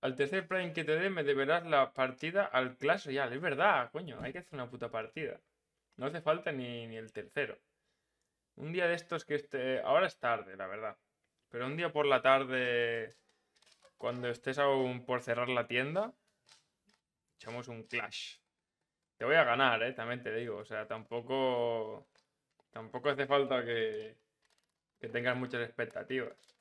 Al tercer prime que te dé me deberás la partida al Clash Royale. Es verdad, coño, hay que hacer una puta partida. No hace falta ni, el tercero. Un día de estos que esté... Ahora es tarde, la verdad. Pero un día por la tarde, cuando estés aún por cerrar la tienda, echamos un clash. Te voy a ganar, ¿eh? También te digo. O sea, tampoco... Tampoco hace falta que, que tengas muchas expectativas.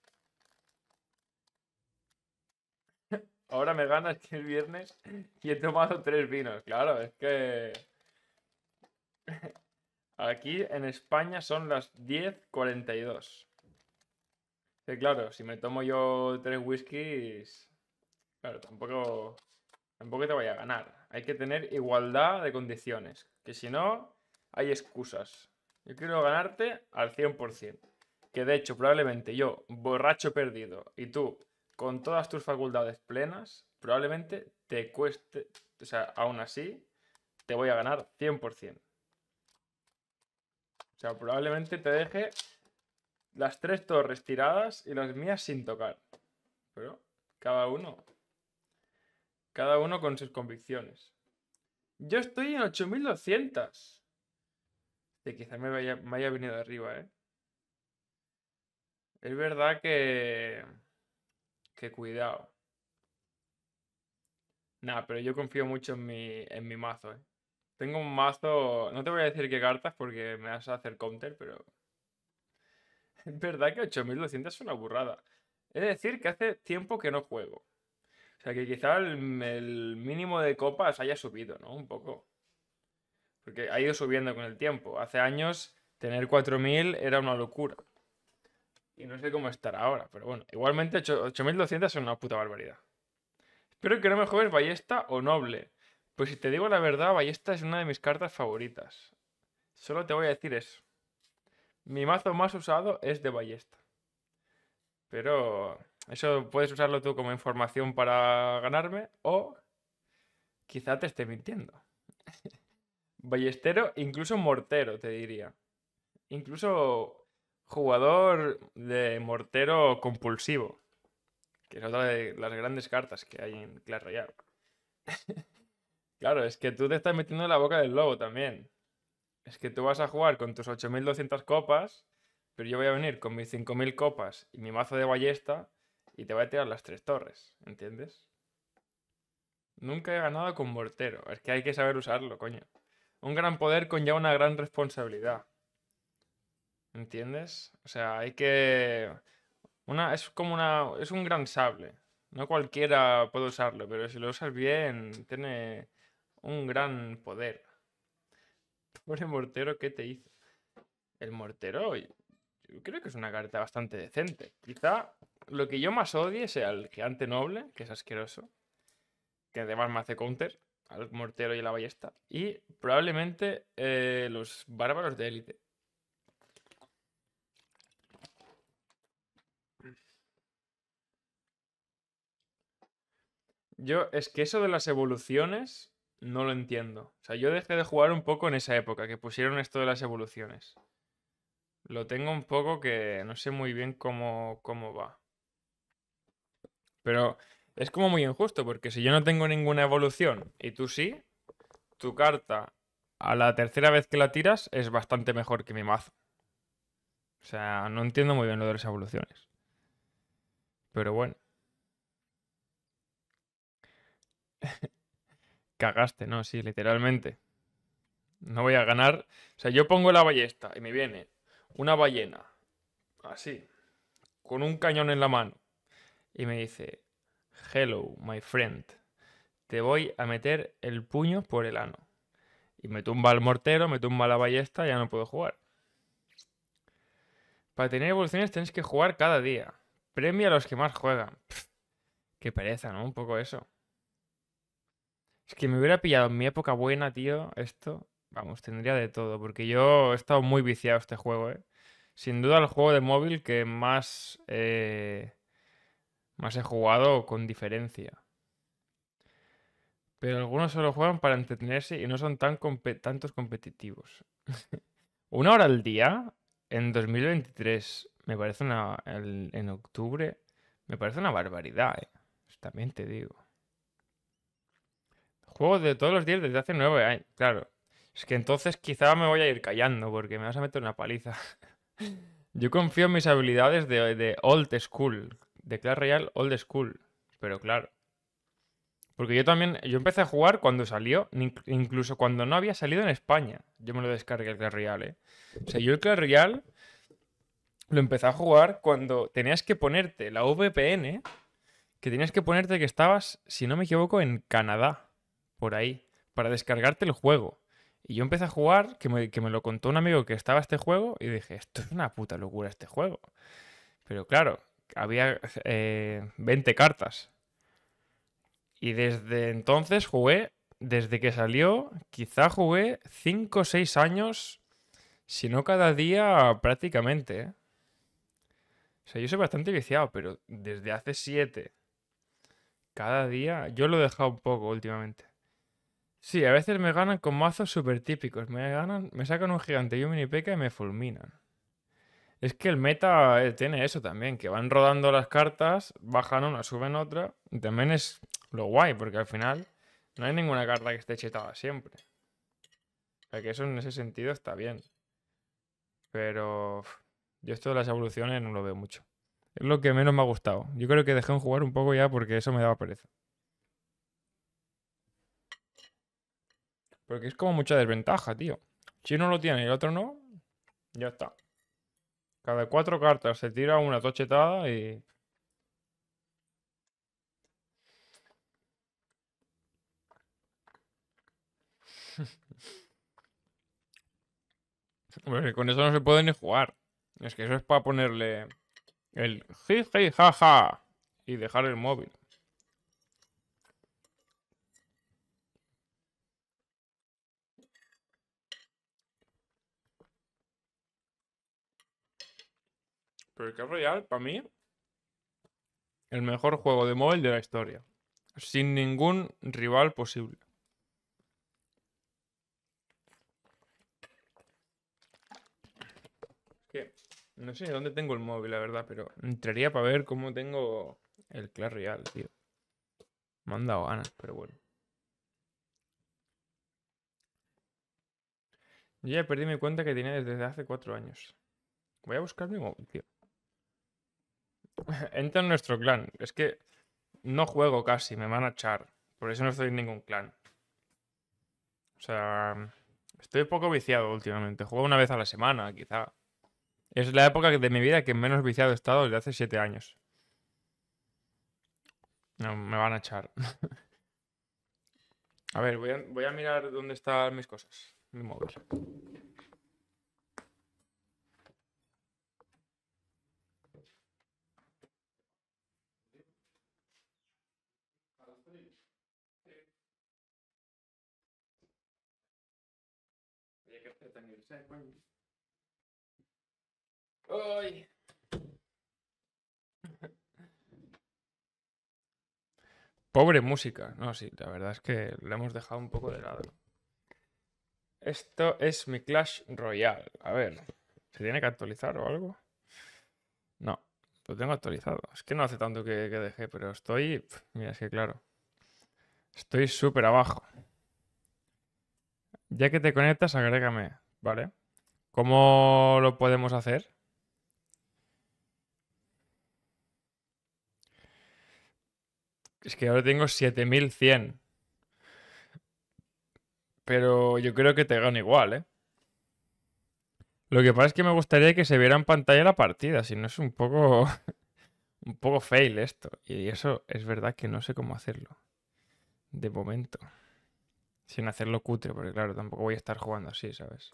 Ahora me ganas que el viernes y he tomado tres vinos. Claro, es que. Aquí en España son las 10.42. claro, si me tomo yo tres whiskies. Claro, tampoco. Tampoco te voy a ganar. Hay que tener igualdad de condiciones. Que si no, hay excusas. Yo quiero ganarte al 100%. Que de hecho, probablemente yo, borracho perdido, y tú, con todas tus facultades plenas, probablemente te cueste, o sea, aún así, te voy a ganar 100%. O sea, probablemente te deje las tres torres tiradas y las mías sin tocar. Pero cada uno, cada uno con sus convicciones. Yo estoy en 8200. Y quizás me, me haya venido arriba, ¿eh? Es verdad que... Qué cuidado. Nah, pero yo confío mucho en mi, mazo, eh. Tengo un mazo. No te voy a decir qué cartas porque me vas a hacer counter, pero. Es verdad que 8200 es una burrada. Es decir, que hace tiempo que no juego. O sea, que quizá el, el, mínimo de copas haya subido, ¿no? Un poco. Porque ha ido subiendo con el tiempo. Hace años tener 4000 era una locura. Y no sé cómo estará ahora, pero bueno. Igualmente 8200 es una puta barbaridad. Espero que no me juegues Ballesta o Noble. Pues si te digo la verdad, Ballesta es una de mis cartas favoritas. Solo te voy a decir eso. Mi mazo más usado es de Ballesta. Pero eso puedes usarlo tú como información para ganarme o quizá te esté mintiendo. Ballestero, incluso mortero, te diría. Incluso jugador de mortero compulsivo, que es otra de las grandes cartas que hay en Clash Royale. claro, es que tú te estás metiendo en la boca del lobo también. Es que tú vas a jugar con tus 8200 copas, pero yo voy a venir con mis 5000 copas y mi mazo de ballesta y te voy a tirar las tres torres, ¿entiendes? Nunca he ganado con mortero, es que hay que saber usarlo, coño. Un gran poder con ya una gran responsabilidad. ¿Entiendes? O sea, hay que. Una, es como una. Es un gran sable. No cualquiera puede usarlo, pero si lo usas bien, tiene un gran poder. el mortero, ¿qué te hizo? El mortero, yo creo que es una carta bastante decente. Quizá lo que yo más odie sea el gigante noble, que es asqueroso, que además me hace counter al mortero y a la ballesta, y probablemente eh, los bárbaros de élite. Yo, es que eso de las evoluciones no lo entiendo. O sea, yo dejé de jugar un poco en esa época, que pusieron esto de las evoluciones. Lo tengo un poco que no sé muy bien cómo, cómo va. Pero es como muy injusto, porque si yo no tengo ninguna evolución y tú sí, tu carta a la tercera vez que la tiras es bastante mejor que mi mazo. O sea, no entiendo muy bien lo de las evoluciones. Pero bueno. Cagaste, no, sí, literalmente. No voy a ganar. O sea, yo pongo la ballesta y me viene una ballena, así, con un cañón en la mano, y me dice, hello, my friend, te voy a meter el puño por el ano. Y me tumba el mortero, me tumba la ballesta, ya no puedo jugar. Para tener evoluciones Tienes que jugar cada día. Premia a los que más juegan. qué pereza, ¿no? Un poco eso. Es que me hubiera pillado en mi época buena, tío, esto. Vamos, tendría de todo, porque yo he estado muy viciado a este juego, ¿eh? Sin duda el juego de móvil que más, eh, más he jugado con diferencia. Pero algunos solo juegan para entretenerse y no son tan tantos competitivos. una hora al día en 2023 me parece una. en octubre me parece una barbaridad, eh. también te digo. Juego de todos los días desde hace nueve años, claro. Es que entonces quizá me voy a ir callando porque me vas a meter una paliza. Yo confío en mis habilidades de, old school, de Clash Royale old school, pero claro. Porque yo también, yo empecé a jugar cuando salió, incluso cuando no había salido en España. Yo me lo descargué el Clash Royale, ¿eh? O sea, yo el Clash Royale lo empecé a jugar cuando tenías que ponerte la VPN, que tenías que ponerte que estabas, si no me equivoco, en Canadá por ahí para descargarte el juego. Y yo empecé a jugar, que me, que me lo contó un amigo que estaba este juego, y dije, esto es una puta locura este juego. Pero claro, había 20 eh, cartas. Y desde entonces jugué, desde que salió, quizá jugué 5 o 6 años, si no cada día prácticamente. ¿eh? O sea, yo soy bastante viciado, pero desde hace 7, cada día, yo lo he dejado un poco últimamente. Sí, a veces me ganan con mazos súper típicos. Me ganan, me sacan un gigante y un mini peca y me fulminan. Es que el meta eh, tiene eso también, que van rodando las cartas, bajan una, suben otra. Y también es lo guay, porque al final no hay ninguna carta que esté chetada siempre. O sea que eso en ese sentido está bien. Pero yo esto de las evoluciones no lo veo mucho. Es lo que menos me ha gustado. Yo creo que dejé de jugar un poco ya porque eso me daba pereza. Porque es como mucha desventaja, tío. Si uno lo tiene y el otro no, ya está. Cada cuatro cartas se tira una tochetada y... con eso no se puede ni jugar. Es que eso es para ponerle el jiji jaja y dejar el móvil. Pero el Clash Royale, para mí, el mejor juego de móvil de la historia. Sin ningún rival posible. Es que no sé dónde tengo el móvil, la verdad, pero entraría para ver cómo tengo el Clash Royale, tío. Me han dado ganas, pero bueno. Yo ya perdí mi cuenta que tenía desde hace cuatro años. Voy a buscar mi móvil, tío. Entra en nuestro clan. Es que no juego casi, me van a echar. Por eso no estoy en ningún clan. O sea, estoy poco viciado últimamente. Juego una vez a la semana, quizá. Es la época de mi vida que menos viciado he estado desde hace 7 años. No, me van a echar. a ver, voy a, voy a mirar dónde están mis cosas. Mi móvil. Pobre música. No, sí, la verdad es que la hemos dejado un poco de lado. Esto es mi Clash Royale. A ver, ¿se tiene que actualizar o algo? No, lo tengo actualizado. Es que no hace tanto que, que dejé, pero estoy. Mira, es que claro. Estoy súper abajo. Ya que te conectas, agrégame, ¿vale? ¿Cómo lo podemos hacer? Es que ahora tengo 7100. Pero yo creo que te gano igual, ¿eh? Lo que pasa es que me gustaría que se viera en pantalla la partida, si no es un poco. un poco fail esto. Y eso es verdad que no sé cómo hacerlo. De momento. Sin hacerlo cutre, porque claro, tampoco voy a estar jugando así, ¿sabes?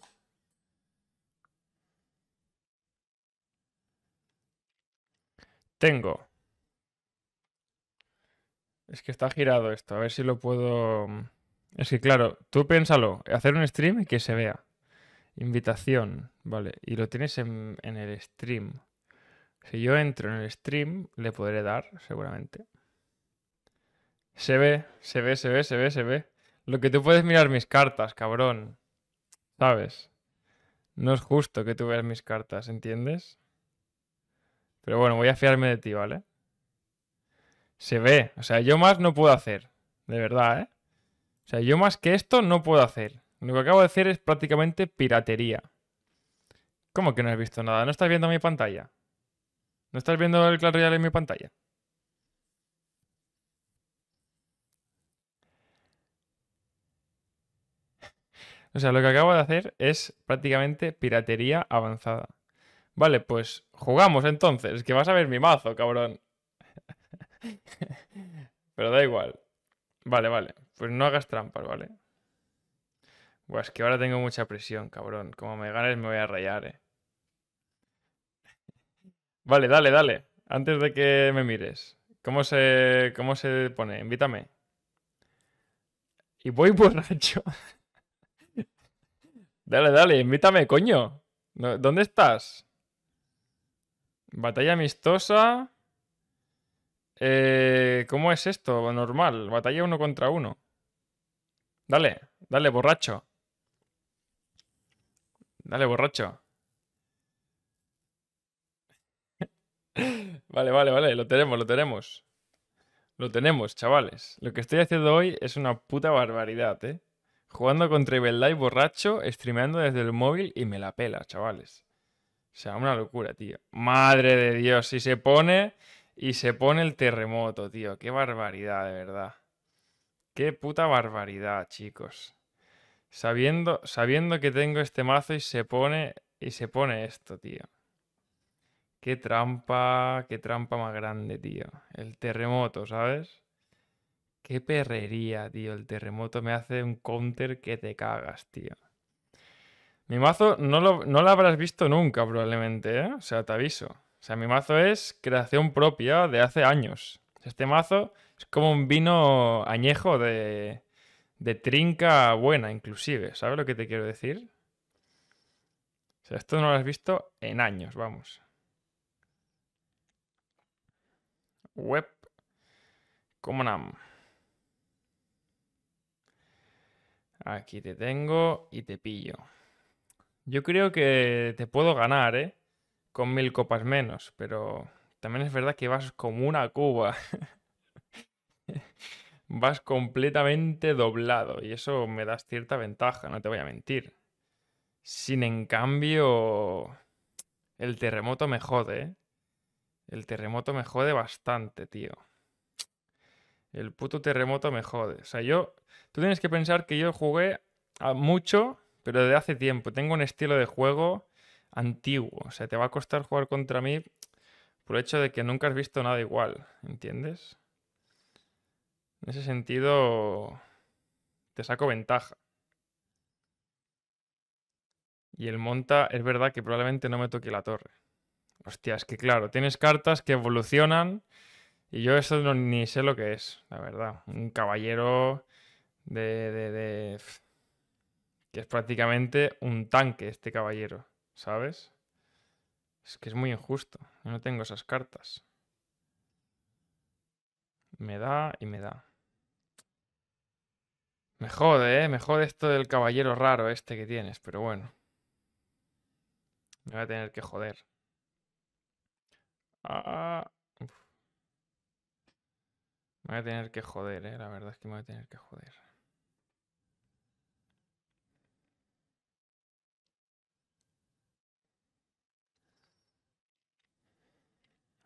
Tengo. Es que está girado esto, a ver si lo puedo... Mm, es que claro, tú piénsalo, hacer un stream y que se vea. Invitación, vale, y lo tienes en, en el stream. Si yo entro en el stream, le podré dar, seguramente. Se ve, se ve, se ve, se ve, se ve. Lo que tú puedes mirar mis cartas, cabrón. ¿Sabes? No es justo que tú veas mis cartas, ¿entiendes? Pero bueno, voy a fiarme de ti, ¿vale? Se ve. O sea, yo más no puedo hacer. De verdad, ¿eh? O sea, yo más que esto no puedo hacer. Lo que acabo de hacer es prácticamente piratería. ¿Cómo que no has visto nada? ¿No estás viendo mi pantalla? ¿No estás viendo el claro en mi pantalla? O sea, lo que acabo de hacer es prácticamente piratería avanzada. Vale, pues jugamos entonces, que vas a ver mi mazo, cabrón. Pero da igual. Vale, vale. Pues no hagas trampas, ¿vale? Pues es que ahora tengo mucha presión, cabrón. Como me ganes me voy a rayar, eh. Vale, dale, dale. Antes de que me mires. ¿Cómo se, cómo se pone? Invítame. Y voy borracho. Dale, dale, invítame, coño. ¿Dónde estás? Batalla amistosa. Eh, ¿Cómo es esto? Normal. Batalla uno contra uno. Dale, dale, borracho. Dale, borracho. vale, vale, vale. Lo tenemos, lo tenemos. Lo tenemos, chavales. Lo que estoy haciendo hoy es una puta barbaridad, ¿eh? Jugando contra Evil Live borracho, streameando desde el móvil y me la pela, chavales. O sea, una locura, tío. Madre de Dios, si se pone y se pone el terremoto, tío. Qué barbaridad, de verdad. Qué puta barbaridad, chicos. Sabiendo, sabiendo que tengo este mazo y se pone y se pone esto, tío. Qué trampa, qué trampa más grande, tío. El terremoto, ¿sabes? Qué perrería, tío. El terremoto me hace un counter que te cagas, tío. Mi mazo no lo, habrás visto nunca, probablemente, ¿eh? O sea, te aviso. O sea, mi mazo es creación propia de hace años. Este mazo es como un vino añejo de, de trinca buena, inclusive. ¿Sabes lo que te quiero decir? O sea, esto no lo has visto en años, vamos. Web. Comunam. Aquí te tengo y te pillo. Yo creo que te puedo ganar, ¿eh? Con mil copas menos, pero también es verdad que vas como una cuba. vas completamente doblado y eso me da cierta ventaja, no te voy a mentir. Sin en cambio, el terremoto me jode, ¿eh? El terremoto me jode bastante, tío. El puto terremoto me jode. O sea, yo. Tú tienes que pensar que yo jugué a mucho, pero desde hace tiempo. Tengo un estilo de juego antiguo. O sea, te va a costar jugar contra mí por el hecho de que nunca has visto nada igual. ¿Entiendes? En ese sentido, te saco ventaja. Y el monta, es verdad que probablemente no me toque la torre. Hostia, es que claro, tienes cartas que evolucionan y yo eso ni sé lo que es, la verdad. Un caballero de, de, de... que es prácticamente un tanque este caballero, ¿sabes? Es que es muy injusto. Yo no tengo esas cartas. Me da y me da. Me jode, ¿eh? Me jode esto del caballero raro este que tienes, pero bueno. Me voy a tener que joder. Ah, me voy a tener que joder, ¿eh? La verdad es que me voy a tener que joder.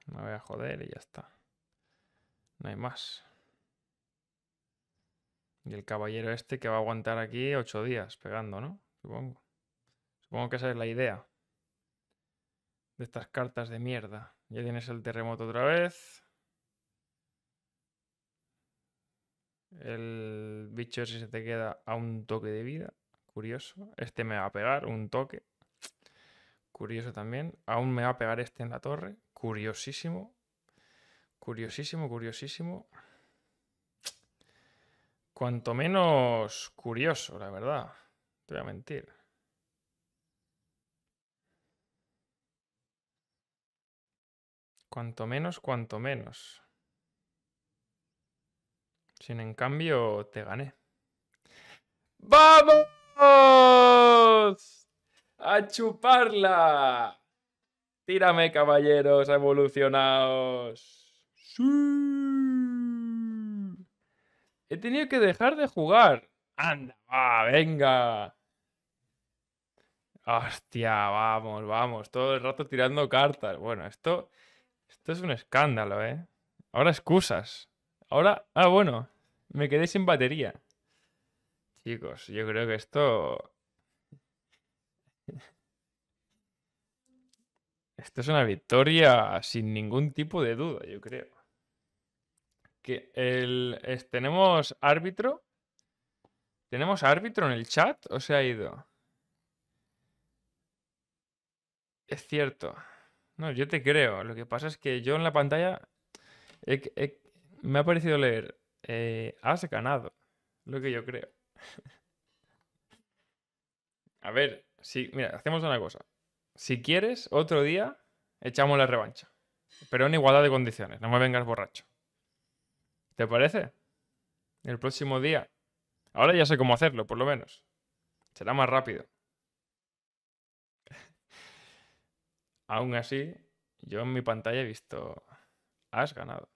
Me voy a joder y ya está. No hay más. Y el caballero este que va a aguantar aquí ocho días pegando, ¿no? Supongo. Supongo que esa es la idea. De estas cartas de mierda. Ya tienes el terremoto otra vez. El bicho ese se te queda a un toque de vida. Curioso. Este me va a pegar un toque. Curioso también. Aún me va a pegar este en la torre. Curiosísimo. Curiosísimo, curiosísimo. Cuanto menos curioso, la verdad. Te voy a mentir. Cuanto menos, cuanto menos. Sin en cambio, te gané. ¡Vamos! ¡A chuparla! Tírame, caballeros evolucionados. ¡Sí! He tenido que dejar de jugar. Anda, va, venga. Hostia, vamos, vamos. Todo el rato tirando cartas. Bueno, esto, esto es un escándalo, ¿eh? Ahora excusas. Ahora, ah, bueno. Me quedé sin batería. Chicos, yo creo que esto. Esto es una victoria sin ningún tipo de duda, yo creo. Que el... tenemos árbitro. ¿Tenemos árbitro en el chat o se ha ido? Es cierto. No, yo te creo. Lo que pasa es que yo en la pantalla me ha parecido leer eh, has ganado, lo que yo creo. A ver, si, mira, hacemos una cosa. Si quieres, otro día echamos la revancha. Pero en igualdad de condiciones, no me vengas borracho. ¿Te parece? El próximo día. Ahora ya sé cómo hacerlo, por lo menos. Será más rápido. Aún así, yo en mi pantalla he visto... Has ganado.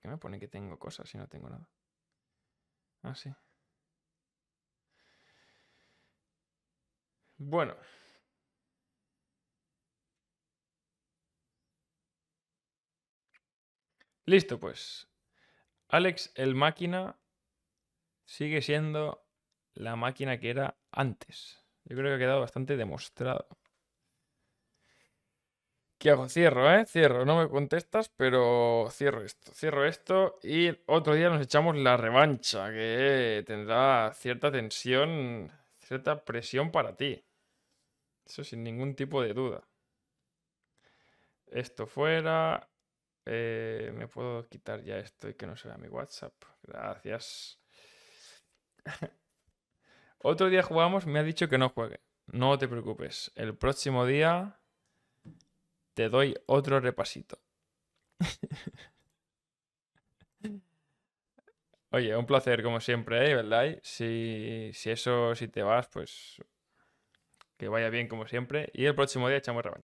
que me pone que tengo cosas si no tengo nada? Ah, sí. Bueno. Listo, pues. Alex el máquina sigue siendo la máquina que era antes. Yo creo que ha quedado bastante demostrado. ¿Qué hago? Cierro, ¿eh? Cierro. No me contestas, pero cierro esto. Cierro esto y otro día nos echamos la revancha, que tendrá cierta tensión, cierta presión para ti. Eso sin ningún tipo de duda. Esto fuera. Eh, me puedo quitar ya esto y que no vea mi WhatsApp. Gracias. Otro día jugamos, me ha dicho que no juegue. No te preocupes. El próximo día te doy otro repasito. Oye, un placer como siempre, ¿eh? ¿verdad? Si, eso, si te vas, pues que vaya bien como siempre. Y el próximo día echamos revancha.